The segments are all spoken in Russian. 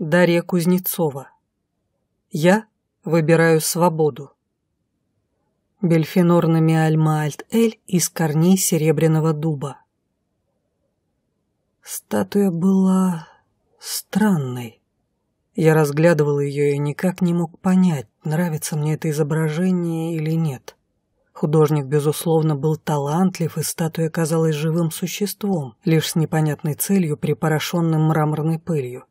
Дарья Кузнецова. Я выбираю свободу. Бельфинорными Альма-Альт-Эль из корней серебряного дуба. Статуя была странной. Я разглядывал ее и никак не мог понять, нравится мне это изображение или нет. Художник, безусловно, был талантлив, и статуя казалась живым существом, лишь с непонятной целью, припорошенным мраморной пылью.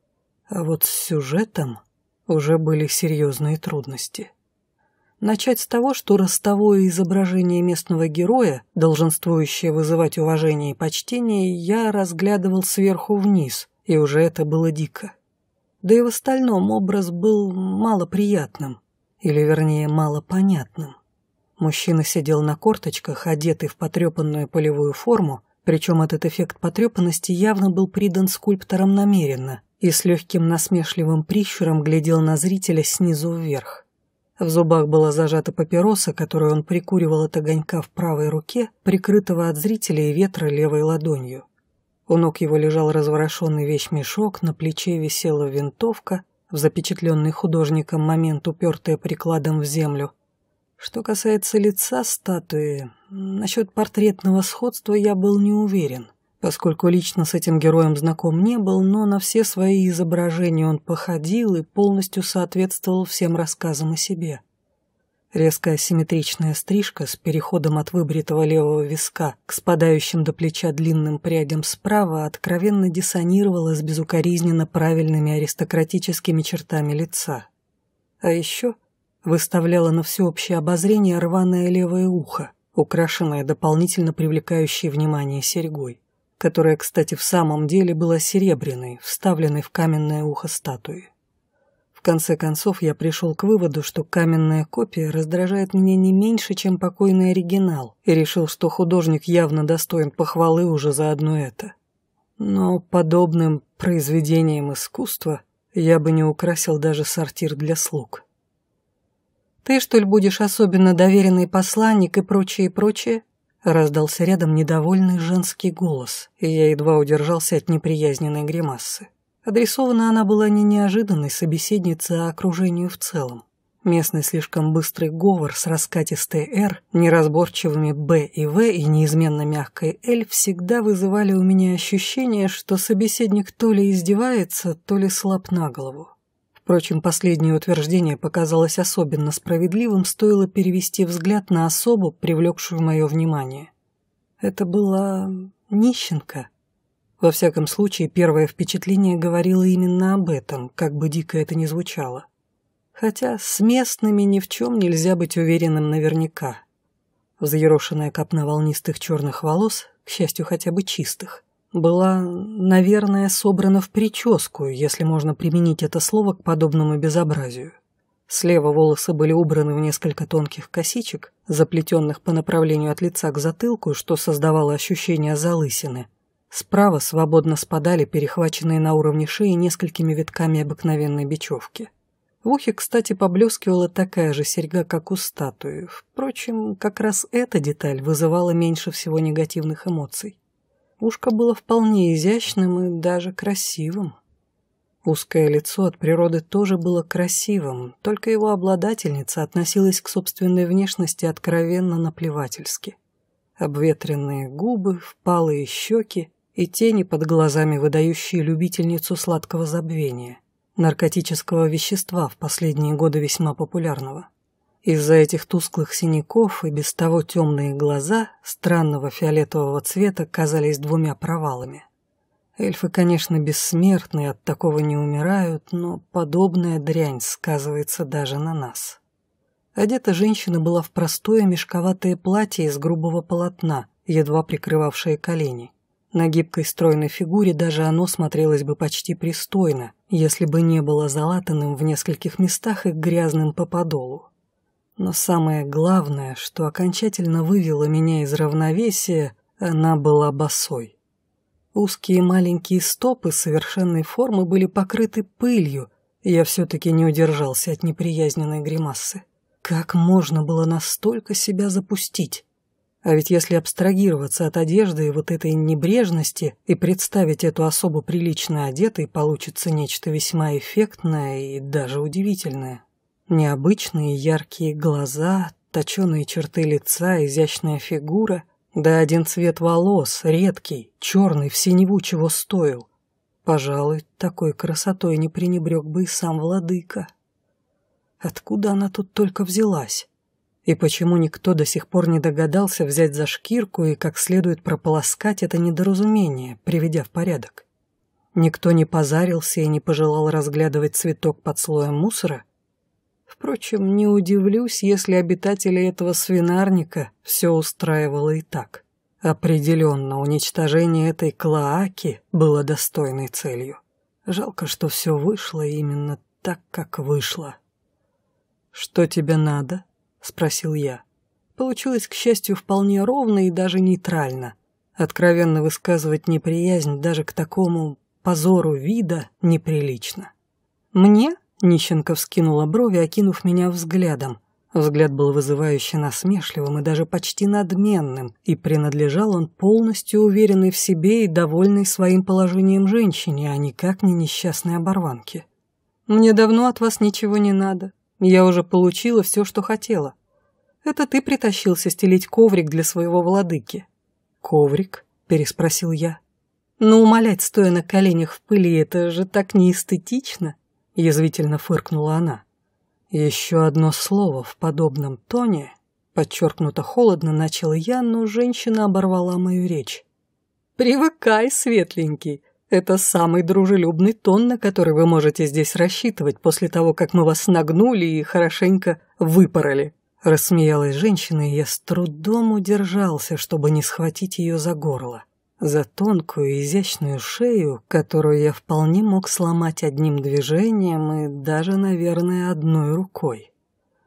А вот с сюжетом уже были серьезные трудности. Начать с того, что ростовое изображение местного героя, долженствующее вызывать уважение и почтение, я разглядывал сверху вниз, и уже это было дико. Да и в остальном образ был малоприятным, или вернее малопонятным. Мужчина сидел на корточках, одетый в потрепанную полевую форму, причем этот эффект потрепанности явно был придан скульптором намеренно, и с легким насмешливым прищуром глядел на зрителя снизу вверх. В зубах была зажата папироса, которую он прикуривал от огонька в правой руке, прикрытого от зрителя и ветра левой ладонью. У ног его лежал разворошенный вещмешок, на плече висела винтовка, в запечатленный художником момент, упертая прикладом в землю. Что касается лица статуи, насчет портретного сходства я был не уверен поскольку лично с этим героем знаком не был, но на все свои изображения он походил и полностью соответствовал всем рассказам о себе. Резкая симметричная стрижка с переходом от выбритого левого виска к спадающим до плеча длинным прядям справа откровенно диссонировала с безукоризненно правильными аристократическими чертами лица. А еще выставляла на всеобщее обозрение рваное левое ухо, украшенное дополнительно привлекающей внимание серьгой которая, кстати, в самом деле была серебряной, вставленной в каменное ухо статуи. В конце концов, я пришел к выводу, что каменная копия раздражает меня не меньше, чем покойный оригинал, и решил, что художник явно достоин похвалы уже за одно это. Но подобным произведением искусства я бы не украсил даже сортир для слуг. «Ты, что ли, будешь особенно доверенный посланник и прочее, и прочее?» Раздался рядом недовольный женский голос, и я едва удержался от неприязненной гримасы. Адресована она была не неожиданной собеседнице, а окружению в целом. Местный слишком быстрый говор с раскатистой «Р», неразборчивыми «Б» и «В» и неизменно мягкой «Л» всегда вызывали у меня ощущение, что собеседник то ли издевается, то ли слаб на голову. Впрочем, последнее утверждение показалось особенно справедливым, стоило перевести взгляд на особу, привлекшую мое внимание. Это была нищенка. Во всяком случае, первое впечатление говорило именно об этом, как бы дико это ни звучало. Хотя с местными ни в чем нельзя быть уверенным наверняка. Взъерошенная копна волнистых черных волос, к счастью, хотя бы чистых – была, наверное, собрана в прическу, если можно применить это слово к подобному безобразию. Слева волосы были убраны в несколько тонких косичек, заплетенных по направлению от лица к затылку, что создавало ощущение залысины. Справа свободно спадали перехваченные на уровне шеи несколькими витками обыкновенной бечевки. В ухе, кстати, поблескивала такая же серьга, как у статуи. Впрочем, как раз эта деталь вызывала меньше всего негативных эмоций. Ушко было вполне изящным и даже красивым. Узкое лицо от природы тоже было красивым, только его обладательница относилась к собственной внешности откровенно наплевательски. Обветренные губы, впалые щеки и тени под глазами, выдающие любительницу сладкого забвения, наркотического вещества в последние годы весьма популярного. Из-за этих тусклых синяков и без того темные глаза странного фиолетового цвета казались двумя провалами. Эльфы, конечно, бессмертны, от такого не умирают, но подобная дрянь сказывается даже на нас. Одета женщина была в простое мешковатое платье из грубого полотна, едва прикрывавшее колени. На гибкой стройной фигуре даже оно смотрелось бы почти пристойно, если бы не было залатанным в нескольких местах и грязным по подолу. Но самое главное, что окончательно вывело меня из равновесия, она была босой. Узкие маленькие стопы совершенной формы были покрыты пылью, и я все-таки не удержался от неприязненной гримасы. Как можно было настолько себя запустить? А ведь если абстрагироваться от одежды и вот этой небрежности и представить эту особо прилично одетой, получится нечто весьма эффектное и даже удивительное. Необычные яркие глаза, точеные черты лица, изящная фигура, да один цвет волос, редкий, черный, в синеву чего стоил. Пожалуй, такой красотой не пренебрег бы и сам владыка. Откуда она тут только взялась? И почему никто до сих пор не догадался взять за шкирку и как следует прополоскать это недоразумение, приведя в порядок? Никто не позарился и не пожелал разглядывать цветок под слоем мусора, Впрочем, не удивлюсь, если обитатели этого свинарника все устраивало и так. Определенно, уничтожение этой клоаки было достойной целью. Жалко, что все вышло именно так, как вышло. «Что тебе надо?» — спросил я. Получилось, к счастью, вполне ровно и даже нейтрально. Откровенно высказывать неприязнь даже к такому позору вида неприлично. «Мне?» Нищенко вскинула брови, окинув меня взглядом. Взгляд был вызывающе насмешливым и даже почти надменным, и принадлежал он полностью уверенной в себе и довольной своим положением женщине, а никак не несчастной оборванке. «Мне давно от вас ничего не надо. Я уже получила все, что хотела. Это ты притащился стелить коврик для своего владыки». «Коврик?» – переспросил я. «Но «Ну, умолять, стоя на коленях в пыли, это же так неэстетично!» — язвительно фыркнула она. Еще одно слово в подобном тоне, подчеркнуто холодно, начал я, но женщина оборвала мою речь. «Привыкай, светленький. Это самый дружелюбный тон, на который вы можете здесь рассчитывать после того, как мы вас нагнули и хорошенько выпороли». Рассмеялась женщина, и я с трудом удержался, чтобы не схватить ее за горло за тонкую изящную шею, которую я вполне мог сломать одним движением и даже, наверное, одной рукой.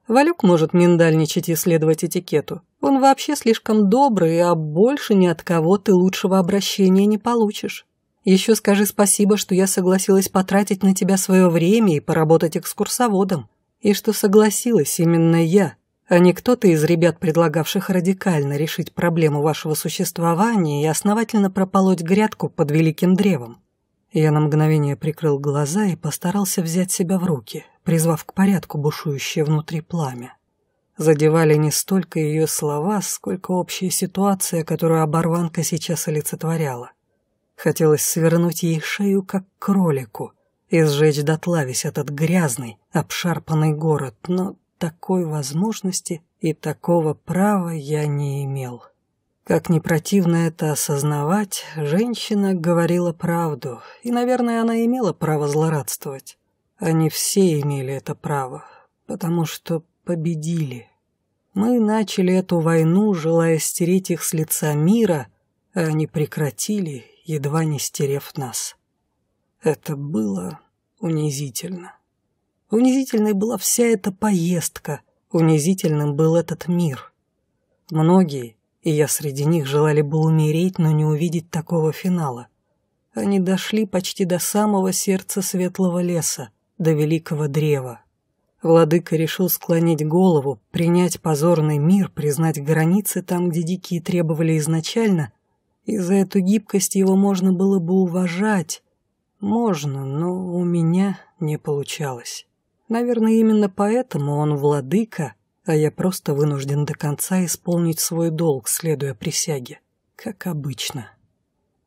Валюк может миндальничать и следовать этикету. Он вообще слишком добрый, а больше ни от кого ты лучшего обращения не получишь. Еще скажи спасибо, что я согласилась потратить на тебя свое время и поработать экскурсоводом. И что согласилась именно я, а не кто-то из ребят, предлагавших радикально решить проблему вашего существования и основательно прополоть грядку под великим древом. Я на мгновение прикрыл глаза и постарался взять себя в руки, призвав к порядку бушующее внутри пламя. Задевали не столько ее слова, сколько общая ситуация, которую оборванка сейчас олицетворяла. Хотелось свернуть ей шею, как кролику, и сжечь дотла весь этот грязный, обшарпанный город, но такой возможности и такого права я не имел. Как ни противно это осознавать, женщина говорила правду, и, наверное, она имела право злорадствовать. Они все имели это право, потому что победили. Мы начали эту войну, желая стереть их с лица мира, а они прекратили, едва не стерев нас. Это было унизительно. Унизительной была вся эта поездка, унизительным был этот мир. Многие, и я среди них, желали бы умереть, но не увидеть такого финала. Они дошли почти до самого сердца светлого леса, до великого древа. Владыка решил склонить голову, принять позорный мир, признать границы там, где дикие требовали изначально, и за эту гибкость его можно было бы уважать. Можно, но у меня не получалось. Наверное, именно поэтому он владыка, а я просто вынужден до конца исполнить свой долг, следуя присяге. Как обычно.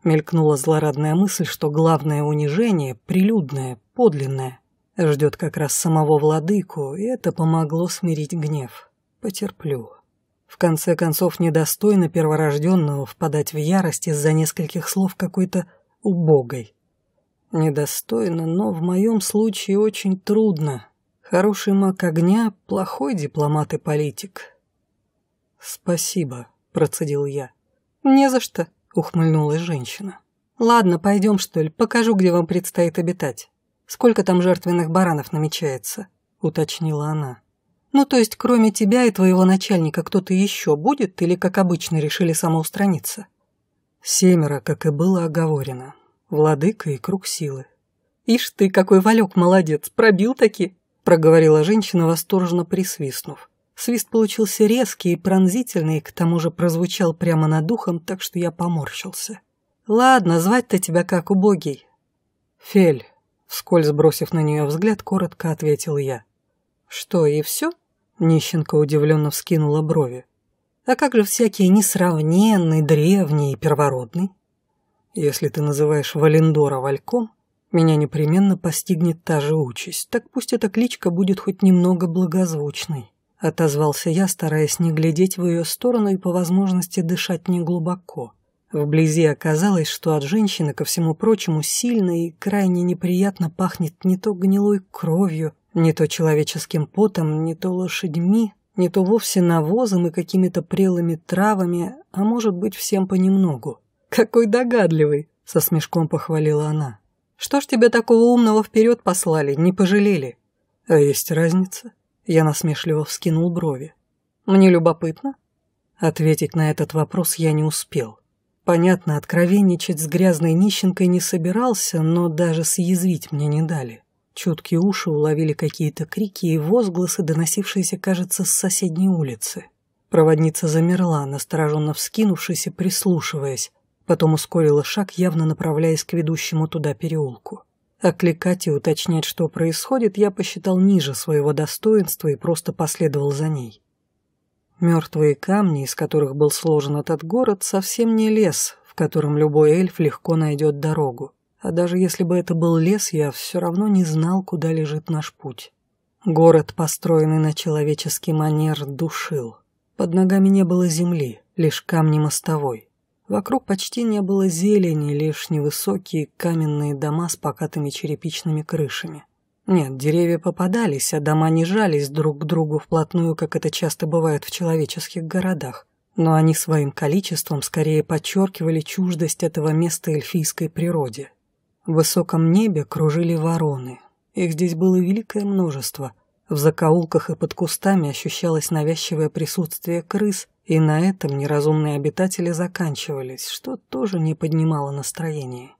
Мелькнула злорадная мысль, что главное унижение, прилюдное, подлинное, ждет как раз самого владыку, и это помогло смирить гнев. Потерплю. В конце концов, недостойно перворожденного впадать в ярость из-за нескольких слов какой-то убогой. Недостойно, но в моем случае очень трудно, Хороший маг огня, плохой дипломат и политик. «Спасибо», — процедил я. «Не за что», — ухмыльнулась женщина. «Ладно, пойдем, что ли, покажу, где вам предстоит обитать. Сколько там жертвенных баранов намечается?» — уточнила она. «Ну, то есть, кроме тебя и твоего начальника кто-то еще будет или, как обычно, решили самоустраниться?» Семеро, как и было оговорено. Владыка и круг силы. «Ишь ты, какой Валек молодец, пробил таки!» проговорила женщина, восторженно присвистнув. Свист получился резкий и пронзительный, к тому же прозвучал прямо над духом, так что я поморщился. «Ладно, звать-то тебя как, убогий?» «Фель», — вскользь бросив на нее взгляд, коротко ответил я. «Что, и все?» — нищенка удивленно вскинула брови. «А как же всякие несравненный, древний и первородный?» «Если ты называешь Валендора вальком, меня непременно постигнет та же участь, так пусть эта кличка будет хоть немного благозвучной. Отозвался я, стараясь не глядеть в ее сторону и по возможности дышать неглубоко. Вблизи оказалось, что от женщины, ко всему прочему, сильно и крайне неприятно пахнет не то гнилой кровью, не то человеческим потом, не то лошадьми, не то вовсе навозом и какими-то прелыми травами, а может быть всем понемногу. «Какой догадливый!» — со смешком похвалила она. Что ж тебя такого умного вперед послали, не пожалели? А есть разница? Я насмешливо вскинул брови. Мне любопытно. Ответить на этот вопрос я не успел. Понятно, откровенничать с грязной нищенкой не собирался, но даже съязвить мне не дали. Чуткие уши уловили какие-то крики и возгласы, доносившиеся, кажется, с соседней улицы. Проводница замерла, настороженно вскинувшись и прислушиваясь, Потом ускорила шаг, явно направляясь к ведущему туда переулку. Окликать и уточнять, что происходит, я посчитал ниже своего достоинства и просто последовал за ней. Мертвые камни, из которых был сложен этот город, совсем не лес, в котором любой эльф легко найдет дорогу. А даже если бы это был лес, я все равно не знал, куда лежит наш путь. Город, построенный на человеческий манер, душил. Под ногами не было земли, лишь камни мостовой. Вокруг почти не было зелени, лишь невысокие каменные дома с покатыми черепичными крышами. Нет, деревья попадались, а дома не жались друг к другу вплотную, как это часто бывает в человеческих городах. Но они своим количеством скорее подчеркивали чуждость этого места эльфийской природе. В высоком небе кружили вороны. Их здесь было великое множество. В закоулках и под кустами ощущалось навязчивое присутствие крыс – и на этом неразумные обитатели заканчивались, что тоже не поднимало настроение.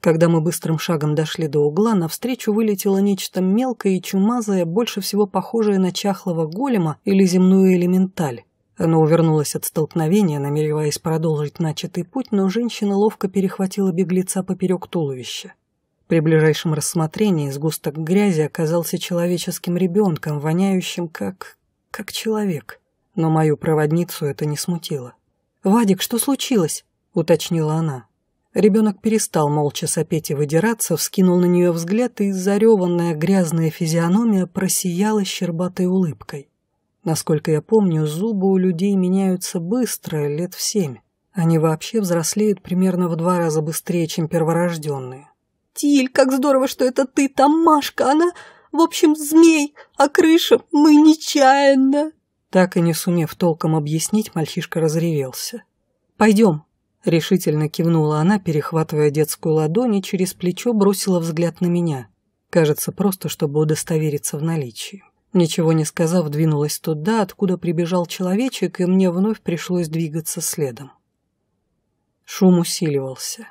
Когда мы быстрым шагом дошли до угла, навстречу вылетело нечто мелкое и чумазое, больше всего похожее на чахлого голема или земную элементаль. Оно увернулось от столкновения, намереваясь продолжить начатый путь, но женщина ловко перехватила беглеца поперек туловища. При ближайшем рассмотрении сгусток грязи оказался человеческим ребенком, воняющим как... как человек но мою проводницу это не смутило. «Вадик, что случилось?» — уточнила она. Ребенок перестал молча сопеть и выдираться, вскинул на нее взгляд, и зареванная грязная физиономия просияла щербатой улыбкой. Насколько я помню, зубы у людей меняются быстро, лет в семь. Они вообще взрослеют примерно в два раза быстрее, чем перворожденные. «Тиль, как здорово, что это ты, там Машка, она...» В общем, змей, а крыша мы нечаянно. Так и не сумев толком объяснить, мальчишка разревелся. «Пойдем!» — решительно кивнула она, перехватывая детскую ладонь и через плечо бросила взгляд на меня. Кажется, просто чтобы удостовериться в наличии. Ничего не сказав, двинулась туда, откуда прибежал человечек, и мне вновь пришлось двигаться следом. Шум усиливался.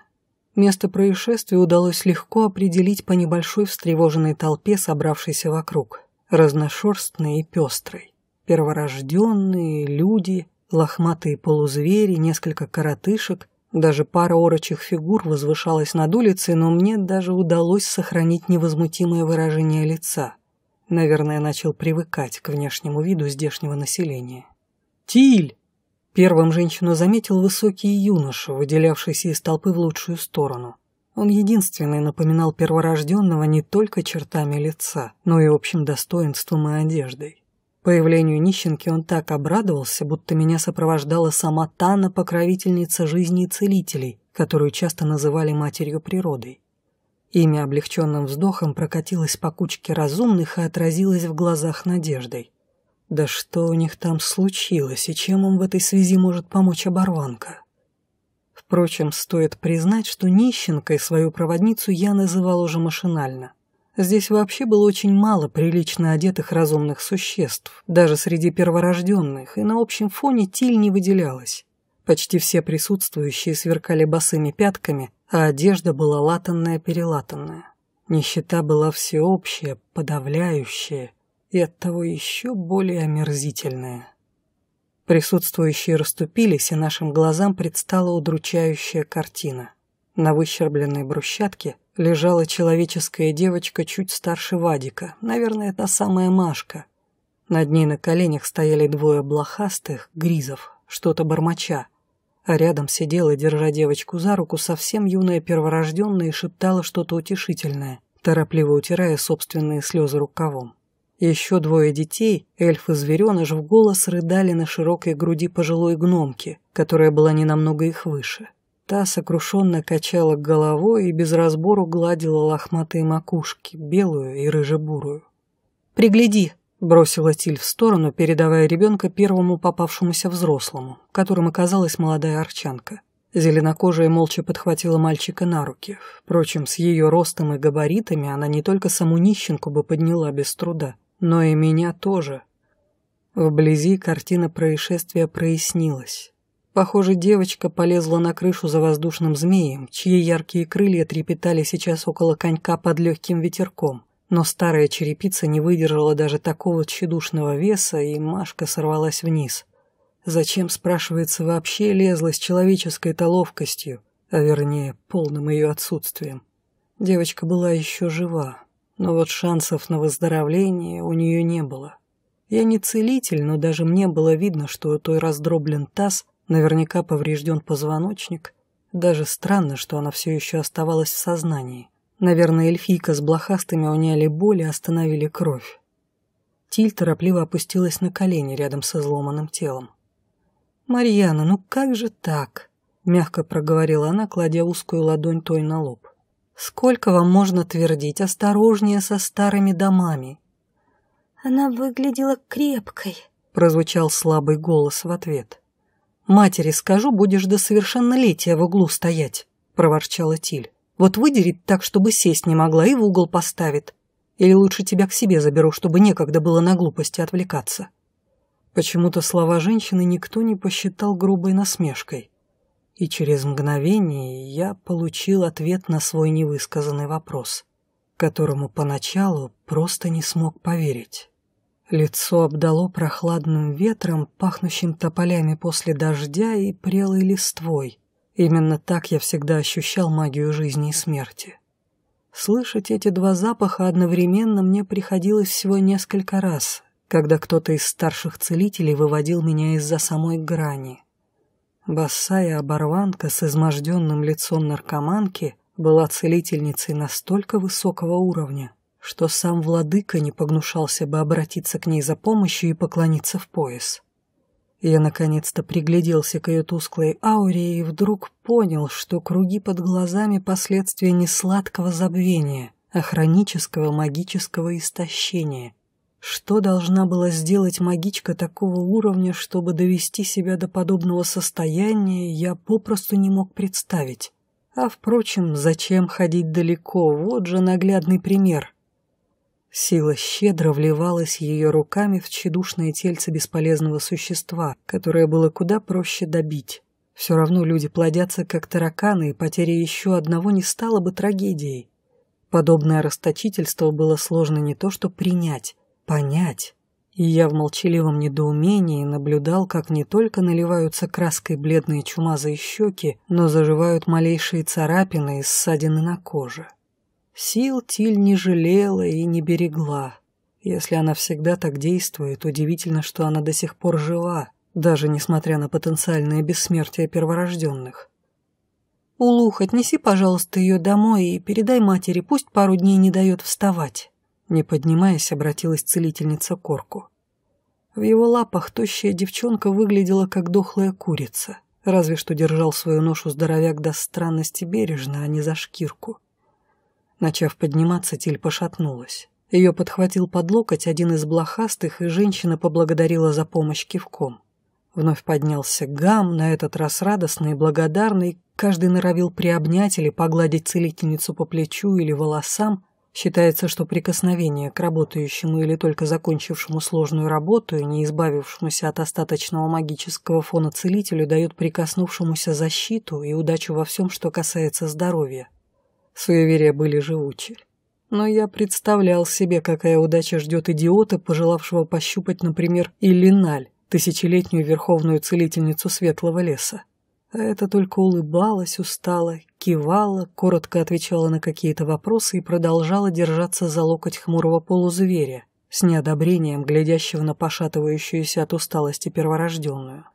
Место происшествия удалось легко определить по небольшой встревоженной толпе, собравшейся вокруг, разношерстной и пестрой перворожденные, люди, лохматые полузвери, несколько коротышек, даже пара орочих фигур возвышалась над улицей, но мне даже удалось сохранить невозмутимое выражение лица. Наверное, начал привыкать к внешнему виду здешнего населения. «Тиль!» Первым женщину заметил высокий юноша, выделявшийся из толпы в лучшую сторону. Он единственный напоминал перворожденного не только чертами лица, но и общим достоинством и одеждой. Появлению нищенки он так обрадовался, будто меня сопровождала сама Тана, покровительница жизни и целителей, которую часто называли матерью природой. Имя облегченным вздохом прокатилось по кучке разумных и отразилось в глазах надеждой. Да что у них там случилось, и чем им в этой связи может помочь оборванка? Впрочем, стоит признать, что нищенкой свою проводницу я называл уже машинально – Здесь вообще было очень мало прилично одетых разумных существ, даже среди перворожденных, и на общем фоне Тиль не выделялась. Почти все присутствующие сверкали босыми пятками, а одежда была латанная-перелатанная. Нищета была всеобщая, подавляющая и оттого еще более омерзительная. Присутствующие расступились, и нашим глазам предстала удручающая картина. На выщербленной брусчатке лежала человеческая девочка чуть старше Вадика, наверное, та самая Машка. Над ней на коленях стояли двое блохастых, гризов, что-то бормоча. А рядом сидела, держа девочку за руку, совсем юная перворожденная и шептала что-то утешительное, торопливо утирая собственные слезы рукавом. Еще двое детей, эльф и звереныш, в голос рыдали на широкой груди пожилой гномки, которая была не намного их выше. Та сокрушенно качала головой и без разбору гладила лохматые макушки, белую и рыжебурую. «Пригляди!» — бросила Тиль в сторону, передавая ребенка первому попавшемуся взрослому, которым оказалась молодая арчанка. Зеленокожая молча подхватила мальчика на руки. Впрочем, с ее ростом и габаритами она не только саму нищенку бы подняла без труда, но и меня тоже. Вблизи картина происшествия прояснилась. Похоже, девочка полезла на крышу за воздушным змеем, чьи яркие крылья трепетали сейчас около конька под легким ветерком. Но старая черепица не выдержала даже такого тщедушного веса, и Машка сорвалась вниз. Зачем, спрашивается, вообще лезла с человеческой-то а вернее, полным ее отсутствием? Девочка была еще жива, но вот шансов на выздоровление у нее не было. Я не целитель, но даже мне было видно, что у той раздроблен таз, Наверняка поврежден позвоночник. Даже странно, что она все еще оставалась в сознании. Наверное, эльфийка с блохастыми уняли боль и остановили кровь. Тиль торопливо опустилась на колени рядом со изломанным телом. «Марьяна, ну как же так?» — мягко проговорила она, кладя узкую ладонь той на лоб. «Сколько вам можно твердить? Осторожнее со старыми домами!» «Она выглядела крепкой», — прозвучал слабый голос в ответ. «Матери скажу, будешь до совершеннолетия в углу стоять», — проворчала Тиль. «Вот выдерет так, чтобы сесть не могла, и в угол поставит. Или лучше тебя к себе заберу, чтобы некогда было на глупости отвлекаться». Почему-то слова женщины никто не посчитал грубой насмешкой. И через мгновение я получил ответ на свой невысказанный вопрос, которому поначалу просто не смог поверить. Лицо обдало прохладным ветром, пахнущим тополями после дождя и прелой листвой. Именно так я всегда ощущал магию жизни и смерти. Слышать эти два запаха одновременно мне приходилось всего несколько раз, когда кто-то из старших целителей выводил меня из-за самой грани. Босая оборванка с изможденным лицом наркоманки была целительницей настолько высокого уровня, что сам владыка не погнушался бы обратиться к ней за помощью и поклониться в пояс. Я наконец-то пригляделся к ее тусклой ауре и вдруг понял, что круги под глазами последствия не сладкого забвения, а хронического магического истощения. Что должна была сделать магичка такого уровня, чтобы довести себя до подобного состояния, я попросту не мог представить. А впрочем, зачем ходить далеко, вот же наглядный пример. Сила щедро вливалась ее руками в тщедушное тельце бесполезного существа, которое было куда проще добить. Все равно люди плодятся, как тараканы, и потеря еще одного не стала бы трагедией. Подобное расточительство было сложно не то что принять, понять. И я в молчаливом недоумении наблюдал, как не только наливаются краской бледные чумазые щеки, но заживают малейшие царапины и ссадины на коже. Сил Тиль не жалела и не берегла. Если она всегда так действует, удивительно, что она до сих пор жива, даже несмотря на потенциальное бессмертие перворожденных. «Улух, отнеси, пожалуйста, ее домой и передай матери, пусть пару дней не дает вставать», не поднимаясь, обратилась целительница Корку. В его лапах тощая девчонка выглядела как дохлая курица, разве что держал свою ношу здоровяк до странности бережно, а не за шкирку. Начав подниматься, Тиль пошатнулась. Ее подхватил под локоть один из блохастых, и женщина поблагодарила за помощь кивком. Вновь поднялся гам, на этот раз радостный и благодарный, каждый норовил приобнять или погладить целительницу по плечу или волосам. Считается, что прикосновение к работающему или только закончившему сложную работу и не избавившемуся от остаточного магического фона целителю дает прикоснувшемуся защиту и удачу во всем, что касается здоровья. Суеверия были живучи. Но я представлял себе, какая удача ждет идиота, пожелавшего пощупать, например, Иллиналь, тысячелетнюю верховную целительницу светлого леса. А это только улыбалась устала, кивала, коротко отвечала на какие-то вопросы и продолжала держаться за локоть хмурого полузверя, с неодобрением глядящего на пошатывающуюся от усталости перворожденную.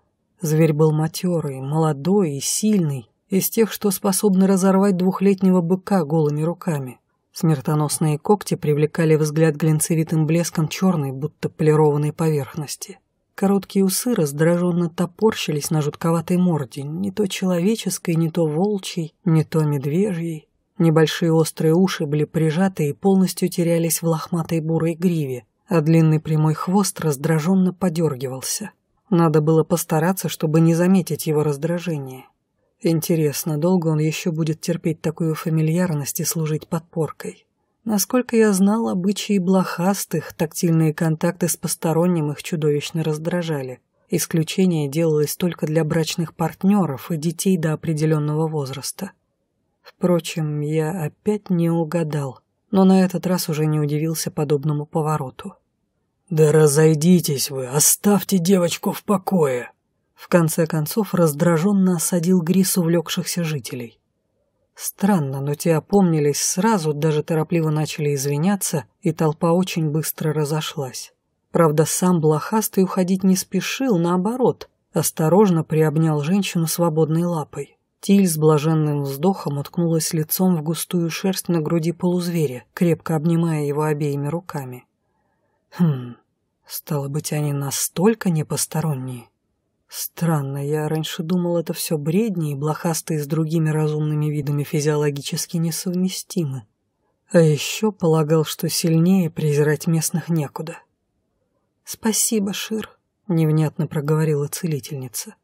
Зверь был матерый, молодой и сильный, из тех, что способны разорвать двухлетнего быка голыми руками. Смертоносные когти привлекали взгляд глинцевитым блеском черной, будто полированной поверхности. Короткие усы раздраженно топорщились на жутковатой морде, не то человеческой, не то волчьей, не то медвежьей. Небольшие острые уши были прижаты и полностью терялись в лохматой бурой гриве, а длинный прямой хвост раздраженно подергивался. Надо было постараться, чтобы не заметить его раздражение. Интересно, долго он еще будет терпеть такую фамильярность и служить подпоркой? Насколько я знал, обычаи блохастых, тактильные контакты с посторонним их чудовищно раздражали. Исключение делалось только для брачных партнеров и детей до определенного возраста. Впрочем, я опять не угадал, но на этот раз уже не удивился подобному повороту. «Да разойдитесь вы, оставьте девочку в покое!» В конце концов раздраженно осадил Грис увлекшихся жителей. Странно, но те опомнились сразу, даже торопливо начали извиняться, и толпа очень быстро разошлась. Правда, сам блохастый уходить не спешил, наоборот, осторожно приобнял женщину свободной лапой. Тиль с блаженным вздохом уткнулась лицом в густую шерсть на груди полузверя, крепко обнимая его обеими руками. «Хм, стало быть, они настолько непосторонние». Странно, я раньше думал, это все бредни, и блохастые с другими разумными видами физиологически несовместимы. А еще полагал, что сильнее презирать местных некуда. «Спасибо, Шир», — невнятно проговорила целительница.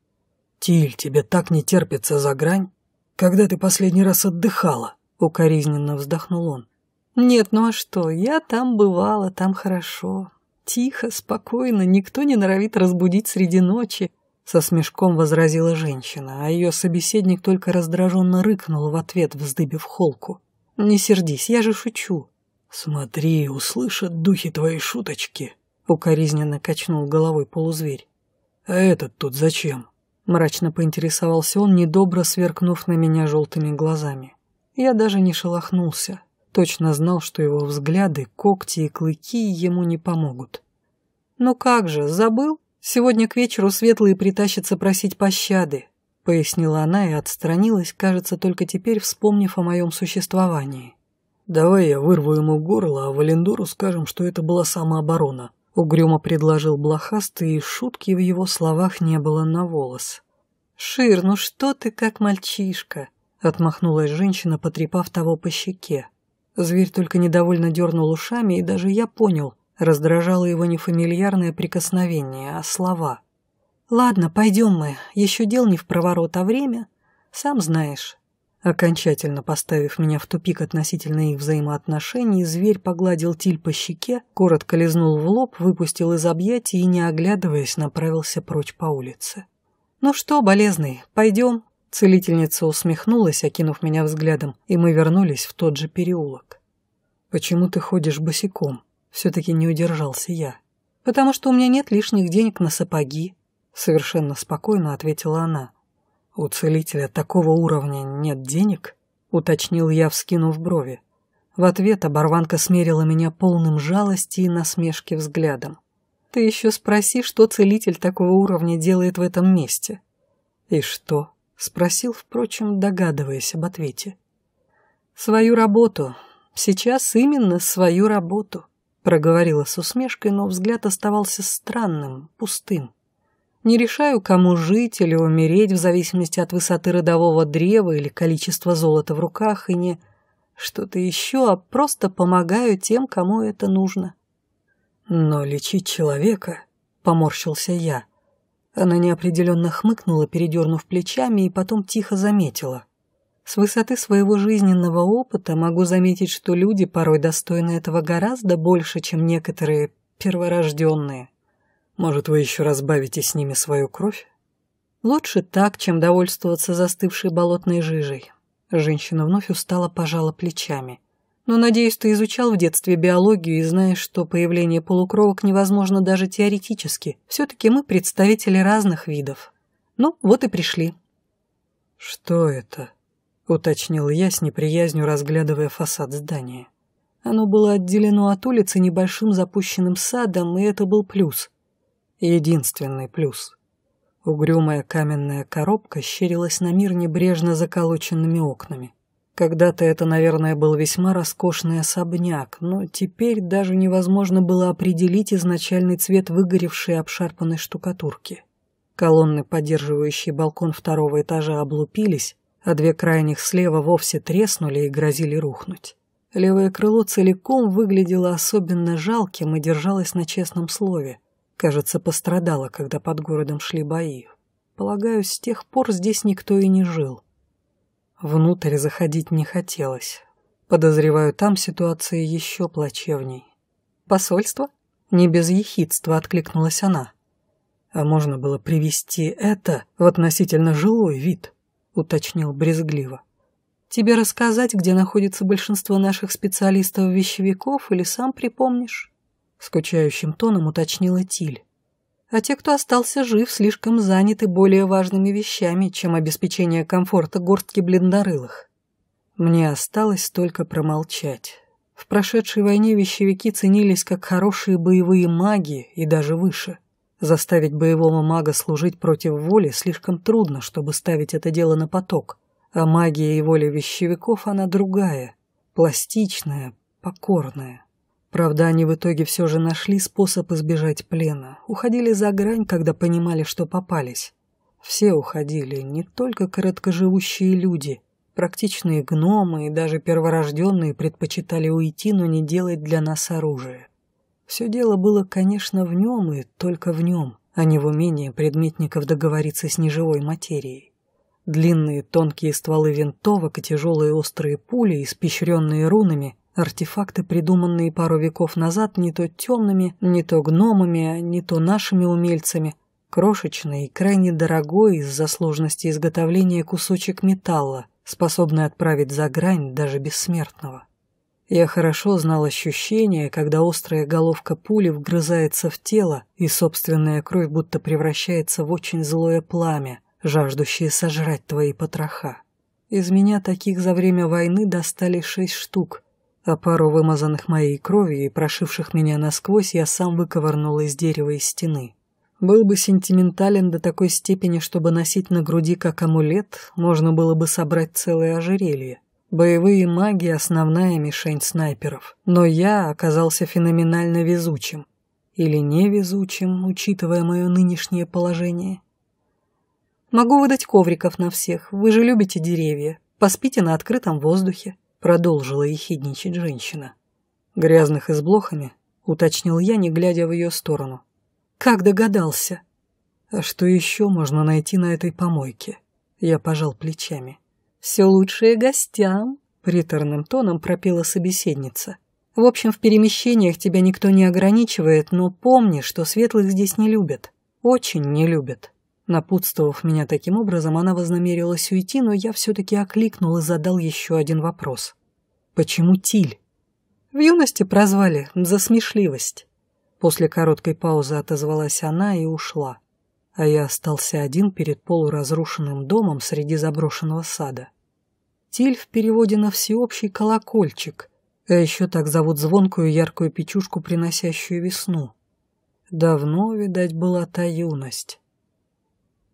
«Тиль, тебе так не терпится за грань? Когда ты последний раз отдыхала?» — укоризненно вздохнул он. «Нет, ну а что, я там бывала, там хорошо. Тихо, спокойно, никто не норовит разбудить среди ночи. Со смешком возразила женщина, а ее собеседник только раздраженно рыкнул в ответ, вздыбив холку. «Не сердись, я же шучу». «Смотри, услышат духи твои шуточки», — укоризненно качнул головой полузверь. «А этот тут зачем?» — мрачно поинтересовался он, недобро сверкнув на меня желтыми глазами. Я даже не шелохнулся, точно знал, что его взгляды, когти и клыки ему не помогут. «Ну как же, забыл?» «Сегодня к вечеру Светлые притащатся просить пощады», — пояснила она и отстранилась, кажется, только теперь вспомнив о моем существовании. «Давай я вырву ему горло, а Валендору скажем, что это была самооборона», — угрюмо предложил блохастый, и шутки в его словах не было на волос. «Шир, ну что ты как мальчишка?» — отмахнулась женщина, потрепав того по щеке. Зверь только недовольно дернул ушами, и даже я понял — Раздражало его не фамильярное прикосновение, а слова. «Ладно, пойдем мы, еще дел не в проворот, а время, сам знаешь». Окончательно поставив меня в тупик относительно их взаимоотношений, зверь погладил Тиль по щеке, коротко лизнул в лоб, выпустил из объятий и, не оглядываясь, направился прочь по улице. «Ну что, болезный, пойдем?» Целительница усмехнулась, окинув меня взглядом, и мы вернулись в тот же переулок. «Почему ты ходишь босиком?» Все-таки не удержался я. «Потому что у меня нет лишних денег на сапоги», — совершенно спокойно ответила она. «У целителя такого уровня нет денег?» — уточнил я, вскинув брови. В ответ оборванка смерила меня полным жалости и насмешки взглядом. «Ты еще спроси, что целитель такого уровня делает в этом месте?» «И что?» — спросил, впрочем, догадываясь об ответе. «Свою работу. Сейчас именно свою работу», Проговорила с усмешкой, но взгляд оставался странным, пустым. Не решаю, кому жить или умереть в зависимости от высоты родового древа или количества золота в руках, и не что-то еще, а просто помогаю тем, кому это нужно. «Но лечить человека», — поморщился я. Она неопределенно хмыкнула, передернув плечами, и потом тихо заметила. С высоты своего жизненного опыта могу заметить, что люди порой достойны этого гораздо больше, чем некоторые перворожденные. Может, вы еще разбавите с ними свою кровь? Лучше так, чем довольствоваться застывшей болотной жижей. Женщина вновь устала, пожала плечами. Но, надеюсь, ты изучал в детстве биологию и знаешь, что появление полукровок невозможно даже теоретически. Все-таки мы представители разных видов. Ну, вот и пришли. Что это? — уточнил я с неприязнью, разглядывая фасад здания. Оно было отделено от улицы небольшим запущенным садом, и это был плюс. Единственный плюс. Угрюмая каменная коробка щерилась на мир небрежно заколоченными окнами. Когда-то это, наверное, был весьма роскошный особняк, но теперь даже невозможно было определить изначальный цвет выгоревшей обшарпанной штукатурки. Колонны, поддерживающие балкон второго этажа, облупились, а две крайних слева вовсе треснули и грозили рухнуть. Левое крыло целиком выглядело особенно жалким и держалось на честном слове. Кажется, пострадало, когда под городом шли бои. Полагаю, с тех пор здесь никто и не жил. Внутрь заходить не хотелось. Подозреваю, там ситуация еще плачевней. «Посольство?» Не без ехидства откликнулась она. А можно было привести это в относительно жилой вид уточнил брезгливо. «Тебе рассказать, где находится большинство наших специалистов-вещевиков, или сам припомнишь?» Скучающим тоном уточнила Тиль. «А те, кто остался жив, слишком заняты более важными вещами, чем обеспечение комфорта горстки блиндорылых. Мне осталось только промолчать». В прошедшей войне вещевики ценились как хорошие боевые маги и даже выше. Заставить боевого мага служить против воли слишком трудно, чтобы ставить это дело на поток. А магия и воля вещевиков, она другая, пластичная, покорная. Правда, они в итоге все же нашли способ избежать плена. Уходили за грань, когда понимали, что попались. Все уходили, не только короткоживущие люди. Практичные гномы и даже перворожденные предпочитали уйти, но не делать для нас оружие. Все дело было, конечно, в нем и только в нем, а не в умении предметников договориться с неживой материей. Длинные тонкие стволы винтовок и тяжелые острые пули, испещренные рунами, артефакты, придуманные пару веков назад не то темными, не то гномами, а не то нашими умельцами, крошечный и крайне дорогой из-за сложности изготовления кусочек металла, способный отправить за грань даже бессмертного. Я хорошо знал ощущение, когда острая головка пули вгрызается в тело, и собственная кровь будто превращается в очень злое пламя, жаждущее сожрать твои потроха. Из меня таких за время войны достали шесть штук, а пару вымазанных моей кровью и прошивших меня насквозь я сам выковырнул из дерева и стены. Был бы сентиментален до такой степени, чтобы носить на груди как амулет, можно было бы собрать целое ожерелье. Боевые маги – основная мишень снайперов. Но я оказался феноменально везучим. Или невезучим, учитывая мое нынешнее положение. Могу выдать ковриков на всех. Вы же любите деревья. Поспите на открытом воздухе. Продолжила ехидничать женщина. Грязных и с блохами, уточнил я, не глядя в ее сторону. Как догадался? А что еще можно найти на этой помойке? Я пожал плечами. «Все лучшее гостям», — приторным тоном пропела собеседница. «В общем, в перемещениях тебя никто не ограничивает, но помни, что светлых здесь не любят. Очень не любят». Напутствовав меня таким образом, она вознамерилась уйти, но я все-таки окликнул и задал еще один вопрос. «Почему Тиль?» В юности прозвали «за смешливость». После короткой паузы отозвалась она и ушла, а я остался один перед полуразрушенным домом среди заброшенного сада. Тиль в переводе на всеобщий колокольчик, а еще так зовут звонкую яркую печушку, приносящую весну. Давно, видать, была та юность.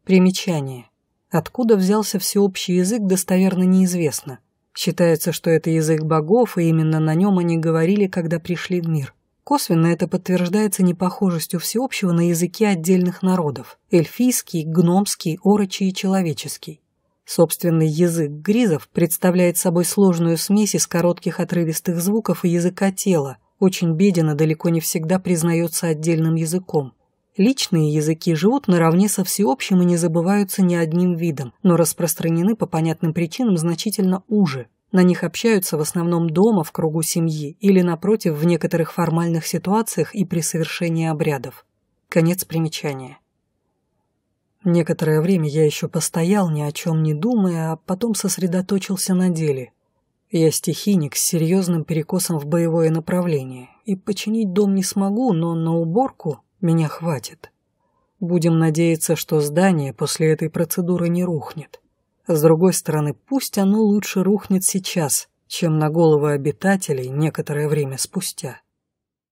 Примечание. Откуда взялся всеобщий язык, достоверно неизвестно. Считается, что это язык богов, и именно на нем они говорили, когда пришли в мир. Косвенно это подтверждается непохожестью всеобщего на языки отдельных народов – эльфийский, гномский, орочий и человеческий. Собственный язык гризов представляет собой сложную смесь из коротких отрывистых звуков и языка тела, очень беден и далеко не всегда признается отдельным языком. Личные языки живут наравне со всеобщим и не забываются ни одним видом, но распространены по понятным причинам значительно уже. На них общаются в основном дома в кругу семьи или, напротив, в некоторых формальных ситуациях и при совершении обрядов. Конец примечания. Некоторое время я еще постоял, ни о чем не думая, а потом сосредоточился на деле. Я стихийник с серьезным перекосом в боевое направление, и починить дом не смогу, но на уборку меня хватит. Будем надеяться, что здание после этой процедуры не рухнет. С другой стороны, пусть оно лучше рухнет сейчас, чем на головы обитателей некоторое время спустя.